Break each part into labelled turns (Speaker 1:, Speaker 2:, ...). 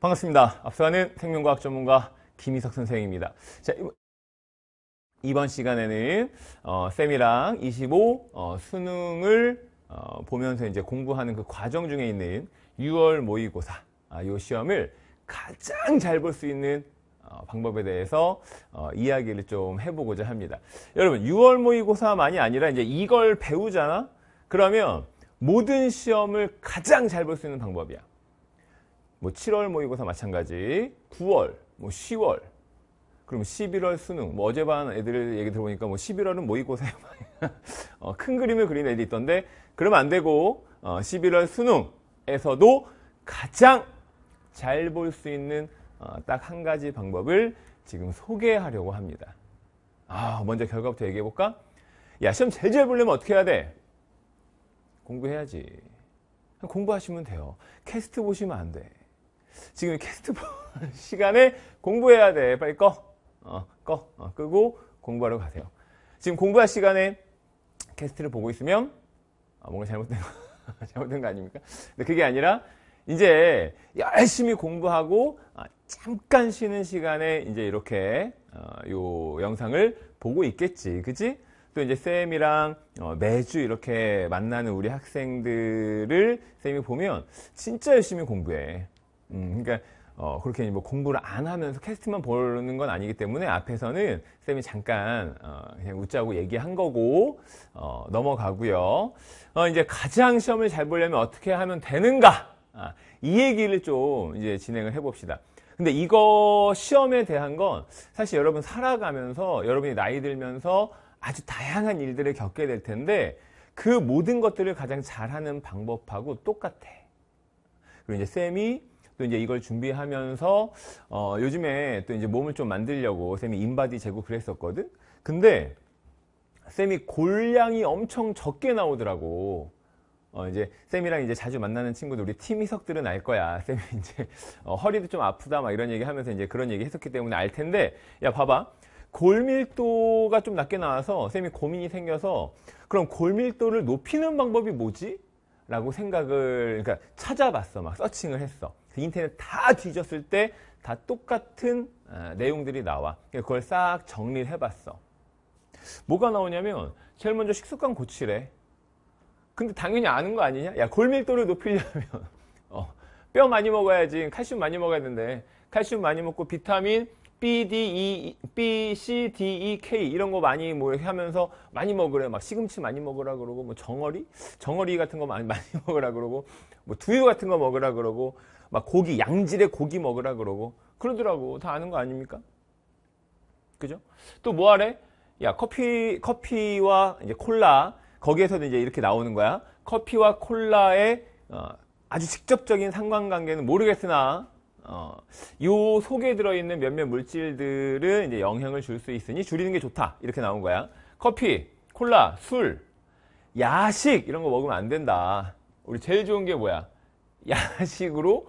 Speaker 1: 반갑습니다. 앞서가는 생명과학 전문가 김희석 선생입니다. 자, 이번 시간에는 어, 쌤이랑 25 어, 수능을 어, 보면서 이제 공부하는 그 과정 중에 있는 6월 모의고사 아, 요 시험을 가장 잘 볼 수 있는 어, 방법에 대해서 어, 이야기를 좀 해보고자 합니다. 여러분 6월 모의고사만이 아니라 이제 이걸 배우잖아. 그러면 모든 시험을 가장 잘 볼 수 있는 방법이야. 뭐 7월 모의고사 마찬가지 9월 뭐 10월 그럼 11월 수능 뭐 어제반 애들 얘기 들어보니까 뭐 11월은 모의고사에 어, 큰 그림을 그리는 애들이 있던데 그러면 안 되고 어, 11월 수능에서도 가장 잘 볼 수 있는 어, 딱한 가지 방법을 지금 소개하려고 합니다. 아 먼저 결과부터 얘기해 볼까? 야 시험 제일 잘 보려면 어떻게 해야 돼? 공부해야지. 공부하시면 돼요. 캐스트 보시면 안 돼. 지금 캐스트 시간에 공부해야 돼. 빨리 꺼. 어, 꺼. 어, 끄고 공부하러 가세요. 지금 공부할 시간에 캐스트를 보고 있으면 아, 뭔가 잘못된 거, 잘못된 거 아닙니까? 근데 그게 아니라 이제 열심히 공부하고 아, 잠깐 쉬는 시간에 이제 이렇게 어, 요 영상을 보고 있겠지. 그치? 또 이제 쌤이랑 어, 매주 이렇게 만나는 우리 학생들을 쌤이 보면 진짜 열심히 공부해. 음, 그러니까 어, 그렇게 뭐 공부를 안 하면서 캐스트만 보는 건 아니기 때문에 앞에서는 쌤이 잠깐 어, 그냥 웃자고 얘기한 거고 어, 넘어가고요. 어, 이제 가장 시험을 잘 보려면 어떻게 하면 되는가 아, 이 얘기를 좀 이제 진행을 해봅시다. 근데 이거 시험에 대한 건 사실 여러분 살아가면서 여러분이 나이 들면서 아주 다양한 일들을 겪게 될 텐데 그 모든 것들을 가장 잘하는 방법하고 똑같아. 그리고 이제 쌤이 또 이제 이걸 준비하면서 어, 요즘에 또 이제 몸을 좀 만들려고 쌤이 인바디 재고 그랬었거든. 근데 쌤이 골량이 엄청 적게 나오더라고. 어, 이제 쌤이랑 이제 자주 만나는 친구들 우리 팀 이석들은 알 거야. 쌤이 이제 어, 허리도 좀 아프다 막 이런 얘기 하면서 이제 그런 얘기 했었기 때문에 알 텐데 야 봐봐. 골밀도가 좀 낮게 나와서 쌤이 고민이 생겨서 그럼 골밀도를 높이는 방법이 뭐지? 라고 생각을 그러니까 찾아봤어 막 서칭을 했어 그 인터넷 다 뒤졌을 때 다 똑같은 어, 내용들이 나와. 그러니까 그걸 싹 정리를 해봤어. 뭐가 나오냐면 제일 먼저 식습관 고치래. 근데 당연히 아는 거 아니냐? 야 골밀도를 높이려면 어, 뼈 많이 먹어야지 칼슘 많이 먹어야 되는데 칼슘 많이 먹고 비타민 B, D, E, B, C, D, E, K 이런 거 많이 뭐 이렇게 하면서 많이 먹으래. 막 시금치 많이 먹으라 그러고 뭐 정어리? 정어리 같은 거 많이 많이 먹으라 그러고 뭐 두유 같은 거 먹으라 그러고 막 고기 양질의 고기 먹으라 그러고 그러더라고 다 아는 거 아닙니까? 그죠? 또 뭐 하래? 야 커피 커피와 이제 콜라 거기에서도 이제 이렇게 나오는 거야. 커피와 콜라의 어, 아주 직접적인 상관관계는 모르겠으나 어, 요 속에 들어있는 몇몇 물질들은 이제 영향을 줄 수 있으니 줄이는 게 좋다 이렇게 나온 거야. 커피, 콜라, 술, 야식 이런 거 먹으면 안 된다. 우리 제일 좋은 게 뭐야? 야식으로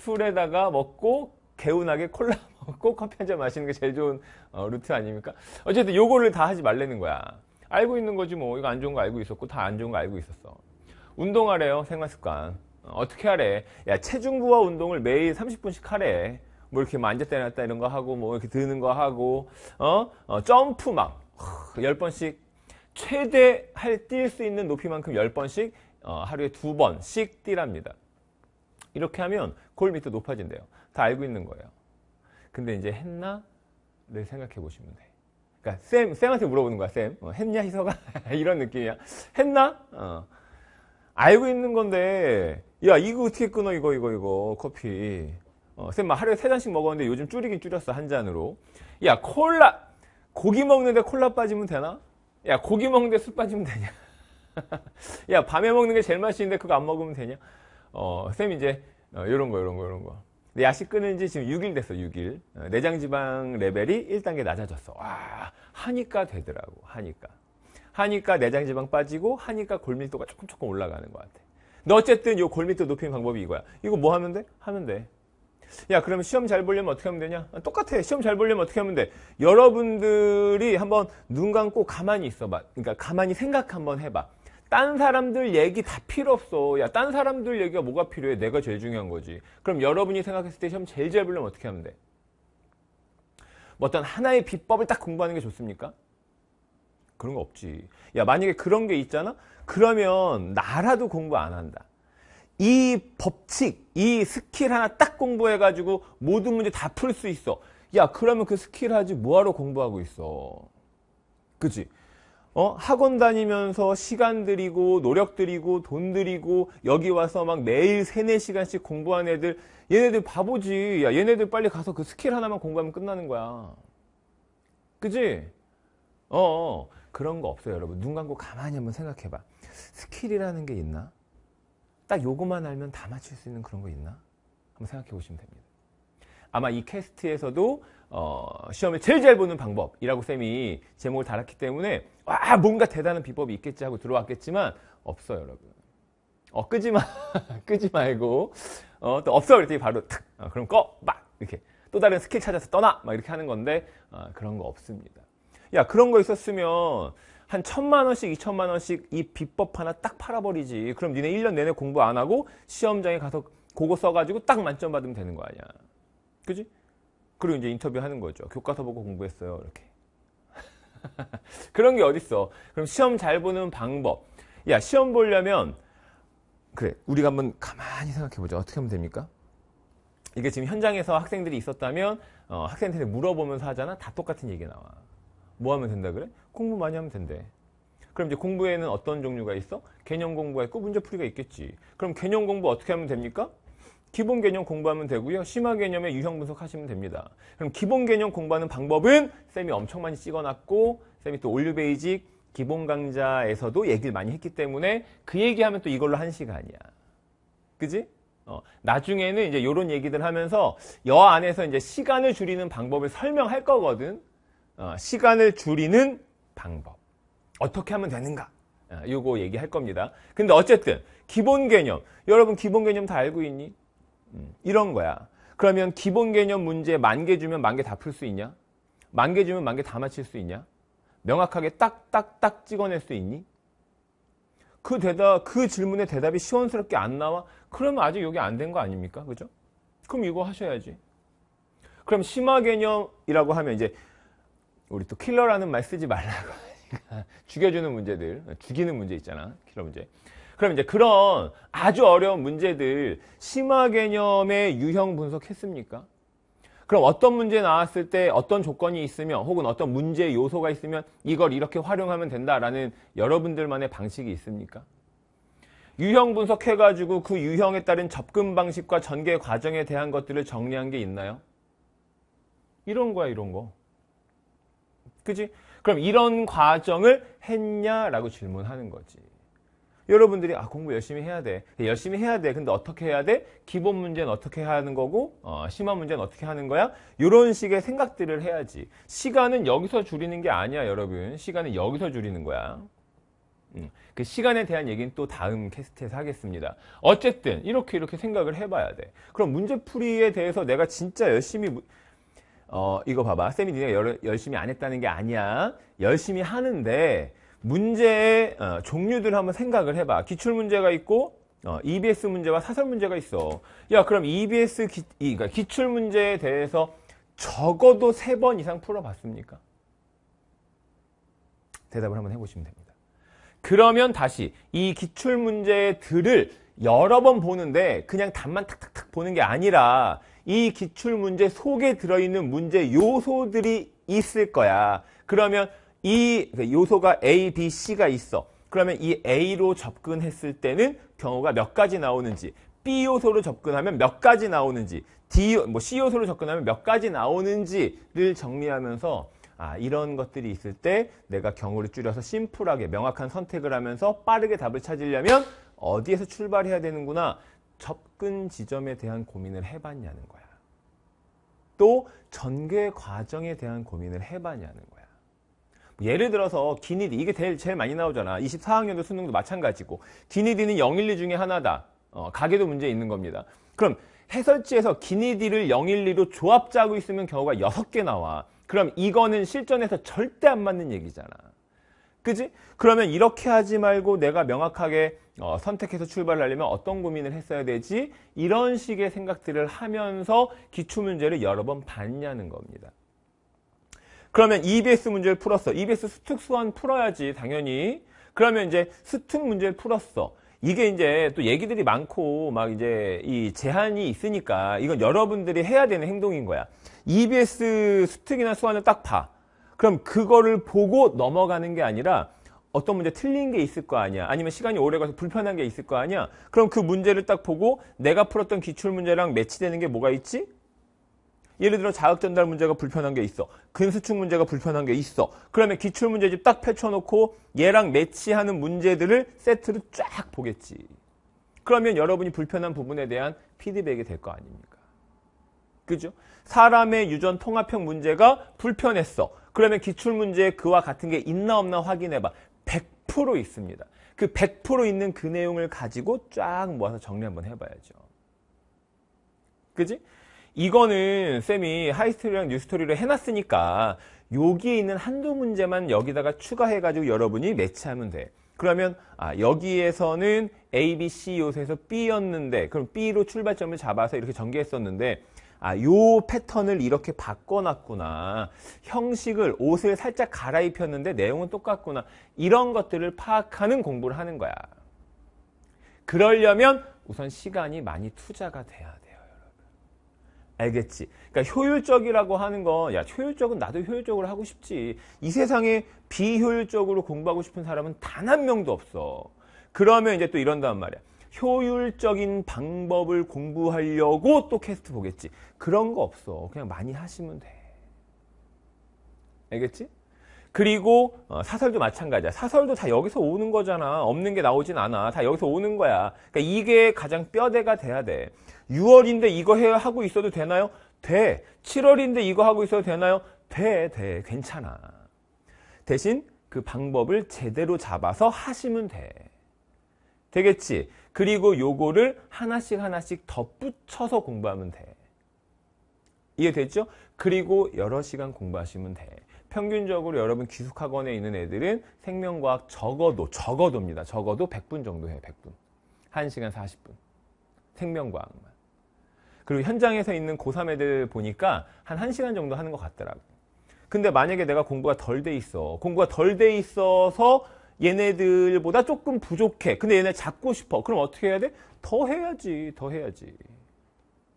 Speaker 1: 술에다가 먹고 개운하게 콜라 먹고 커피 한 잔 마시는 게 제일 좋은 어, 루트 아닙니까? 어쨌든 요거를 다 하지 말라는 거야. 알고 있는 거지 뭐 이거 안 좋은 거 알고 있었고 다 안 좋은 거 알고 있었어. 운동하래요 생활습관. 어, 어떻게 하래? 야 체중부와 운동을 매일 30분씩 하래. 뭐 이렇게 만 뭐 앉았다 놨다 이런 거 하고 뭐 이렇게 드는 거 하고 어, 어 점프 막 10번씩 최대 할 뛸 수 있는 높이만큼 10번씩 어, 하루에 두번씩 뛰랍니다. 이렇게 하면 골 밑에 높아진대요. 다 알고 있는 거예요. 근데 이제 했나를 생각해 보시면 돼. 그러니까 쌤, 쌤한테 물어보는 거야. 쌤, 어, 했냐 희서가 이런 느낌이야. 했나? 어. 알고 있는 건데 야 이거 어떻게 끊어 이거 이거 이거 커피. 어, 쌤, 하루에 세 잔씩 먹었는데 요즘 줄이긴 줄였어 한 잔으로. 야 콜라 고기 먹는데 콜라 빠지면 되나? 야 고기 먹는데 술 빠지면 되냐? 야 밤에 먹는 게 제일 맛있는데 그거 안 먹으면 되냐? 어, 쌤 이제 어, 이런 거 이런 거 이런 거. 근데 야식 끊은 지 지금 6일 됐어 6일. 어, 내장 지방 레벨이 1단계 낮아졌어. 와 하니까 되더라고 하니까. 하니까 내장 지방 빠지고 하니까 골밀도가 조금 조금 올라가는 것 같아. 너 어쨌든 요 골밀도 높이는 방법이 이거야. 이거 뭐 하면 돼? 하면 돼. 야, 그러면 시험 잘 보려면 어떻게 하면 되냐? 아, 똑같아. 시험 잘 보려면 어떻게 하면 돼? 여러분들이 한번 눈 감고 가만히 있어봐. 그러니까 가만히 생각 한번 해봐. 딴 사람들 얘기 다 필요 없어. 야, 딴 사람들 얘기가 뭐가 필요해? 내가 제일 중요한 거지. 그럼 여러분이 생각했을 때 시험 제일 잘 보려면 어떻게 하면 돼? 뭐 어떤 하나의 비법을 딱 공부하는 게 좋습니까? 그런 거 없지. 야, 만약에 그런 게 있잖아? 그러면 나라도 공부 안 한다. 이 법칙, 이 스킬 하나 딱 공부해가지고 모든 문제 다 풀 수 있어. 야, 그러면 그 스킬 하지 뭐하러 공부하고 있어. 그치? 어? 학원 다니면서 시간 들이고 노력 들이고 돈 들이고 여기 와서 막 매일 세네 시간씩 공부한 애들 얘네들 바보지. 야, 얘네들 빨리 가서 그 스킬 하나만 공부하면 끝나는 거야. 그지? 어, 어. 그런 거 없어요, 여러분. 눈 감고 가만히 한번 생각해 봐. 스킬이라는 게 있나? 딱 요거만 알면 다 맞출 수 있는 그런 거 있나? 한번 생각해 보시면 됩니다. 아마 이 캐스트에서도 어, 시험에 제일 잘 보는 방법이라고 쌤이 제목을 달았기 때문에 와 뭔가 대단한 비법이 있겠지 하고 들어왔겠지만 없어요 여러분 어 끄지 마 끄지 말고 어, 또 없어 그랬더니 바로 탁 어, 그럼 꺼 막 이렇게 또 다른 스킬 찾아서 떠나 막 이렇게 하는 건데 어, 그런 거 없습니다 야 그런 거 있었으면 한 천만 원씩 이천만 원씩 이 비법 하나 딱 팔아버리지 그럼 니네 1년 내내 공부 안 하고 시험장에 가서 그거 써가지고 딱 만점 받으면 되는 거 아니야 그지? 그리고 이제 인터뷰하는 거죠. 교과서 보고 공부했어요. 이렇게. 그런 게 어딨어. 그럼 시험 잘 보는 방법. 야, 시험 보려면, 그래, 우리가 한번 가만히 생각해보자. 어떻게 하면 됩니까? 이게 지금 현장에서 학생들이 있었다면, 어, 학생한테 물어보면서 하잖아? 다 똑같은 얘기 나와. 뭐 하면 된다 그래? 공부 많이 하면 된대. 그럼 이제 공부에는 어떤 종류가 있어? 개념 공부가 있고 문제풀이가 있겠지. 그럼 개념 공부 어떻게 하면 됩니까? 기본 개념 공부하면 되고요. 심화 개념의 유형 분석하시면 됩니다. 그럼 기본 개념 공부하는 방법은 쌤이 엄청 많이 찍어놨고 쌤이 또 올류 베이직 기본 강좌에서도 얘기를 많이 했기 때문에 그 얘기하면 또 이걸로 한 시간이야. 그지? 어, 나중에는 이제 이런 얘기들 하면서 여 안에서 이제 시간을 줄이는 방법을 설명할 거거든. 어, 시간을 줄이는 방법. 어떻게 하면 되는가? 이거 어, 얘기할 겁니다. 근데 어쨌든 기본 개념 여러분 기본 개념 다 알고 있니? 이런 거야. 그러면 기본 개념 문제 만 개 주면 만 개 다 풀 수 있냐? 만 개 주면 만 개 다 맞힐 수 있냐? 명확하게 딱딱딱 찍어낼 수 있니? 그 대답, 그 질문의 대답이 시원스럽게 안 나와? 그러면 아직 여기 안 된 거 아닙니까? 그죠? 그럼 이거 하셔야지. 그럼 심화 개념이라고 하면 이제 우리 또 킬러라는 말 쓰지 말라고 하니까 죽여주는 문제들, 죽이는 문제 있잖아. 킬러 문제. 그럼 이제 그런 아주 어려운 문제들 심화 개념의 유형 분석했습니까? 그럼 어떤 문제 나왔을 때 어떤 조건이 있으면 혹은 어떤 문제 요소가 있으면 이걸 이렇게 활용하면 된다라는 여러분들만의 방식이 있습니까? 유형 분석해가지고 그 유형에 따른 접근 방식과 전개 과정에 대한 것들을 정리한 게 있나요? 이런 거야 이런 거. 그지? 그럼 이런 과정을 했냐라고 질문하는 거지. 여러분들이 아 공부 열심히 해야 돼 열심히 해야 돼 근데 어떻게 해야 돼 기본 문제는 어떻게 하는 거고 어, 심화 문제는 어떻게 하는 거야 이런 식의 생각들을 해야지 시간은 여기서 줄이는 게 아니야 여러분 시간은 여기서 줄이는 거야 음, 그 시간에 대한 얘기는 또 다음 캐스트에서 하겠습니다. 어쨌든 이렇게 이렇게 생각을 해봐야 돼. 그럼 문제풀이에 대해서 내가 진짜 열심히 어 이거 봐봐. 쌤이 니가 열심히 안 했다는 게 아니야. 열심히 하는데 문제의 어, 종류들을 한번 생각을 해봐. 기출 문제가 있고 어, EBS 문제와 사설 문제가 있어. 야, 그럼 EBS 기, 그러니까 기출 문제에 대해서 적어도 세 번 이상 풀어봤습니까? 대답을 한번 해보시면 됩니다. 그러면 다시 이 기출 문제들을 여러 번 보는데 그냥 답만 탁탁탁 보는 게 아니라 이 기출 문제 속에 들어있는 문제 요소들이 있을 거야. 그러면 이 그 요소가 A, B, C가 있어. 그러면 이 A로 접근했을 때는 경우가 몇 가지 나오는지, B 요소로 접근하면 몇 가지 나오는지, D, 뭐 C 요소로 접근하면 몇 가지 나오는지를 정리하면서 아, 이런 것들이 있을 때 내가 경우를 줄여서 심플하게 명확한 선택을 하면서 빠르게 답을 찾으려면 어디에서 출발해야 되는구나. 접근 지점에 대한 고민을 해봤냐는 거야. 또 전개 과정에 대한 고민을 해봤냐는 거야. 예를 들어서 기니디 이게 제일, 제일 많이 나오잖아. 24학년도 수능도 마찬가지고 기니디는 012 중에 하나다. 어, 가게도 문제 있는 겁니다. 그럼 해설지에서 기니디를 012로 조합 짜고 있으면 경우가 6개 나와. 그럼 이거는 실전에서 절대 안 맞는 얘기잖아. 그지? 그러면 이렇게 하지 말고 내가 명확하게 어, 선택해서 출발하려면 어떤 고민을 했어야 되지? 이런 식의 생각들을 하면서 기출문제를 여러 번 봤냐는 겁니다. 그러면 EBS 문제를 풀었어. EBS 수특 수환 풀어야지 당연히. 그러면 이제 수특 문제를 풀었어. 이게 이제 또 얘기들이 많고 막 이제 이 제한이 있으니까 이건 여러분들이 해야 되는 행동인 거야. EBS 수특이나 수환을 딱 봐. 그럼 그거를 보고 넘어가는 게 아니라 어떤 문제 틀린 게 있을 거 아니야. 아니면 시간이 오래 가서 불편한 게 있을 거 아니야. 그럼 그 문제를 딱 보고 내가 풀었던 기출 문제랑 매치되는 게 뭐가 있지? 예를 들어 자극 전달 문제가 불편한 게 있어. 근수축 문제가 불편한 게 있어. 그러면 기출 문제집 딱 펼쳐놓고 얘랑 매치하는 문제들을 세트로 쫙 보겠지. 그러면 여러분이 불편한 부분에 대한 피드백이 될 거 아닙니까? 그죠? 사람의 유전 통합형 문제가 불편했어. 그러면 기출 문제에 그와 같은 게 있나 없나 확인해봐. 100% 있습니다. 그 100% 있는 그 내용을 가지고 쫙 모아서 정리 한번 해봐야죠. 그지? 이거는 쌤이 하이스토리랑 뉴스토리로 해놨으니까 여기에 있는 한두 문제만 여기다가 추가해가지고 여러분이 매치하면 돼. 그러면 아, 여기에서는 A, B, C 요소에서 B였는데 그럼 B로 출발점을 잡아서 이렇게 전개했었는데 아, 요 패턴을 이렇게 바꿔놨구나. 형식을 옷을 살짝 갈아입혔는데 내용은 똑같구나. 이런 것들을 파악하는 공부를 하는 거야. 그러려면 우선 시간이 많이 투자가 돼야 돼. 알겠지. 그러니까 효율적이라고 하는 건, 야, 효율적은 나도 효율적으로 하고 싶지. 이 세상에 비효율적으로 공부하고 싶은 사람은 단 한 명도 없어. 그러면 이제 또 이런단 말이야. 효율적인 방법을 공부하려고 또 캐스트 보겠지. 그런 거 없어. 그냥 많이 하시면 돼. 알겠지? 그리고 어, 사설도 마찬가지야. 사설도 다 여기서 오는 거잖아. 없는 게 나오진 않아. 다 여기서 오는 거야. 그러니까 이게 가장 뼈대가 돼야 돼. 6월인데 이거 해야 하고 있어도 되나요? 돼. 7월인데 이거 하고 있어도 되나요? 돼, 돼. 괜찮아. 대신 그 방법을 제대로 잡아서 하시면 돼. 되겠지? 그리고 요거를 하나씩 하나씩 덧붙여서 공부하면 돼. 이해됐죠? 그리고 여러 시간 공부하시면 돼. 평균적으로 여러분 기숙학원에 있는 애들은 생명과학 적어도 적어도입니다. 적어도 100분 정도 해요. 100분. 1시간 40분. 생명과학만. 그리고 현장에서 있는 고3 애들 보니까 한 1시간 정도 하는 것 같더라고요. 근데 만약에 내가 공부가 덜 돼 있어. 공부가 덜 돼 있어서 얘네들보다 조금 부족해. 근데 얘네 잡고 싶어. 그럼 어떻게 해야 돼? 더 해야지. 더 해야지.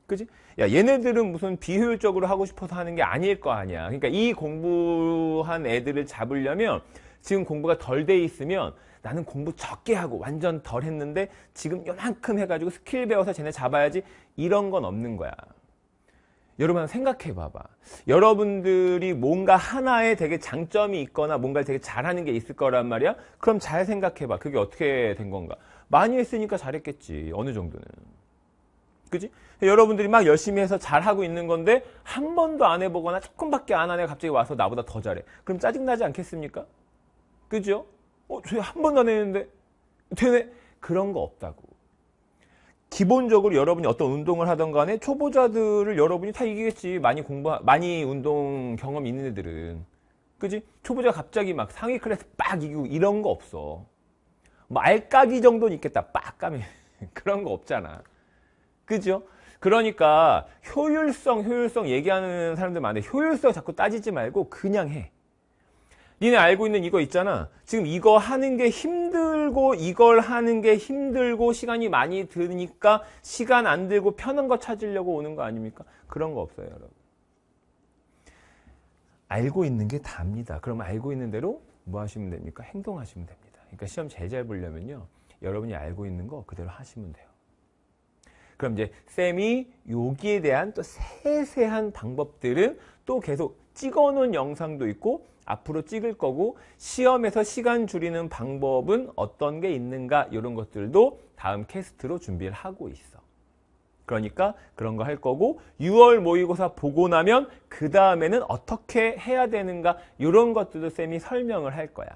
Speaker 1: 그지? 야, 얘네들은 무슨 비효율적으로 하고 싶어서 하는 게 아닐 거 아니야. 그러니까 이 공부한 애들을 잡으려면 지금 공부가 덜 돼 있으면 나는 공부 적게 하고 완전 덜 했는데 지금 요만큼 해가지고 스킬 배워서 쟤네 잡아야지 이런 건 없는 거야. 여러분 생각해 봐봐. 여러분들이 뭔가 하나에 되게 장점이 있거나 뭔가를 되게 잘하는 게 있을 거란 말이야? 그럼 잘 생각해 봐. 그게 어떻게 된 건가? 많이 했으니까 잘했겠지. 어느 정도는. 그지? 여러분들이 막 열심히 해서 잘하고 있는 건데 한 번도 안 해보거나 조금밖에 안 하네 갑자기 와서 나보다 더 잘해. 그럼 짜증나지 않겠습니까? 그죠? 어, 저한 번도 안 했는데 되네. 그런 거 없다고. 기본적으로 여러분이 어떤 운동을 하던 간에 초보자들을 여러분이 다 이기겠지. 많이 공부, 많이 운동 경험 있는 애들은. 그지? 초보자 갑자기 막 상위 클래스 빡 이기고 이런 거 없어. 뭐 알까기 정도는 있겠다. 빡 까면. 그런 거 없잖아. 그죠? 그러니까 효율성 효율성 얘기하는 사람들 많아요 효율성 자꾸 따지지 말고 그냥 해. 니네 알고 있는 이거 있잖아. 지금 이거 하는 게 힘들고 이걸 하는 게 힘들고 시간이 많이 드니까 시간 안 들고 편한 거 찾으려고 오는 거 아닙니까? 그런 거 없어요, 여러분. 알고 있는 게 답니다. 그럼 알고 있는 대로 뭐 하시면 됩니까? 행동하시면 됩니다. 그러니까 시험 제일 잘 보려면요. 여러분이 알고 있는 거 그대로 하시면 돼요. 그럼 이제 쌤이 여기에 대한 또 세세한 방법들을 또 계속 찍어놓은 영상도 있고 앞으로 찍을 거고 시험에서 시간 줄이는 방법은 어떤 게 있는가 이런 것들도 다음 캐스트로 준비를 하고 있어. 그러니까 그런 거 할 거고 6월 모의고사 보고 나면 그 다음에는 어떻게 해야 되는가 이런 것들도 쌤이 설명을 할 거야.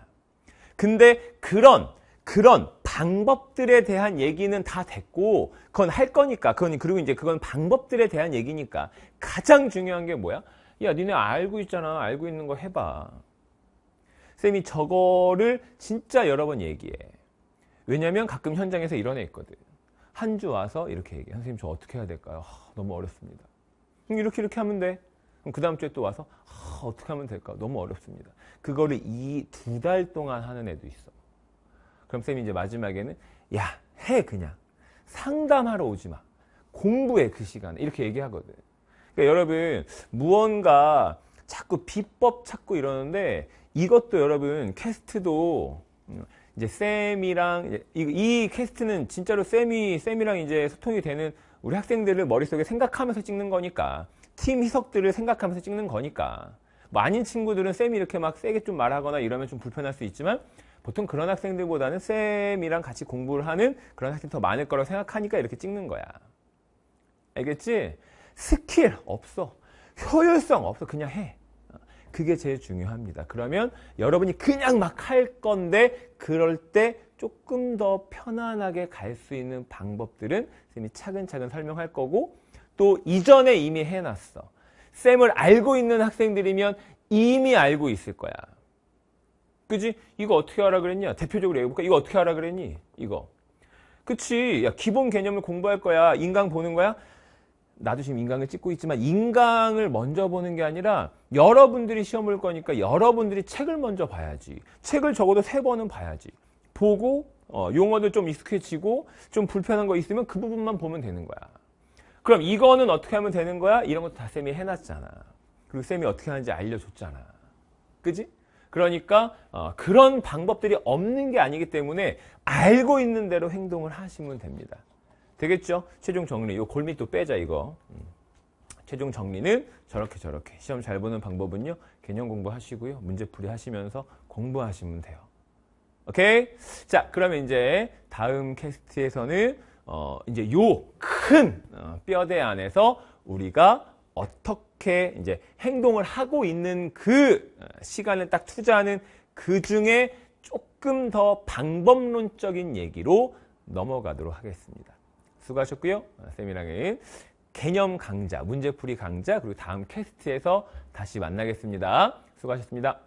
Speaker 1: 근데 그런 그런 방법들에 대한 얘기는 다 됐고 그건 할 거니까 그건 그리고 이제 그건 방법들에 대한 얘기니까 가장 중요한 게 뭐야? 야 니네 알고 있잖아 알고 있는 거 해봐 쌤이 저거를 진짜 여러 번 얘기해 왜냐면 가끔 현장에서 이런 애 있거든 한 주 와서 이렇게 얘기해 선생님 저 어떻게 해야 될까요? 하, 너무 어렵습니다 음, 이렇게 이렇게 하면 돼 그럼 그 다음 주에 또 와서 하, 어떻게 하면 될까? 너무 어렵습니다 그거를 이 두 달 동안 하는 애도 있어 그럼 쌤이 이제 마지막에는 야, 해 그냥. 상담하러 오지 마. 공부해 그 시간에. 이렇게 얘기하거든. 그러니까 여러분 무언가 자꾸 비법 찾고 이러는데 이것도 여러분 캐스트도 음, 이제 쌤이랑 이, 이 퀘스트는 진짜로 쌤이 쌤이랑 이제 소통이 되는 우리 학생들을 머릿속에 생각하면서 찍는 거니까 팀 희석들을 생각하면서 찍는 거니까 뭐 아닌 친구들은 쌤이 이렇게 막 세게 좀 말하거나 이러면 좀 불편할 수 있지만 보통 그런 학생들보다는 쌤이랑 같이 공부를 하는 그런 학생이 더 많을 거라고 생각하니까 이렇게 찍는 거야. 알겠지? 스킬 없어. 효율성 없어. 그냥 해. 그게 제일 중요합니다. 그러면 여러분이 그냥 막 할 건데 그럴 때 조금 더 편안하게 갈 수 있는 방법들은 쌤이 차근차근 설명할 거고 또 이전에 이미 해놨어. 쌤을 알고 있는 학생들이면 이미 알고 있을 거야. 그지? 이거 어떻게 하라 그랬냐? 대표적으로 얘기해볼까? 이거 어떻게 하라 그랬니? 이거. 그치? 야, 기본 개념을 공부할 거야. 인강 보는 거야? 나도 지금 인강을 찍고 있지만 인강을 먼저 보는 게 아니라 여러분들이 시험 볼 거니까 여러분들이 책을 먼저 봐야지. 책을 적어도 세 번은 봐야지. 보고 어, 용어도 좀 익숙해지고 좀 불편한 거 있으면 그 부분만 보면 되는 거야. 그럼 이거는 어떻게 하면 되는 거야? 이런 것도 다 쌤이 해놨잖아. 그리고 쌤이 어떻게 하는지 알려줬잖아. 그지? 그러니까 어, 그런 방법들이 없는 게 아니기 때문에 알고 있는 대로 행동을 하시면 됩니다. 되겠죠? 최종 정리, 이 골밑도 빼자 이거. 음. 최종 정리는 저렇게 저렇게 시험 잘 보는 방법은요. 개념 공부하시고요. 문제풀이 하시면서 공부하시면 돼요. 오케이? 자, 그러면 이제 다음 캐스트에서는 어, 이제 요큰 어, 뼈대 안에서 우리가 어떻게 어떻게 이제 행동을 하고 있는 그 어, 시간을 딱 투자하는 그 중에 조금 더 방법론적인 얘기로 넘어가도록 하겠습니다. 수고하셨고요. 어, 세미랑은 개념 강좌, 문제풀이 강좌, 그리고 다음 캐스트에서 다시 만나겠습니다. 수고하셨습니다.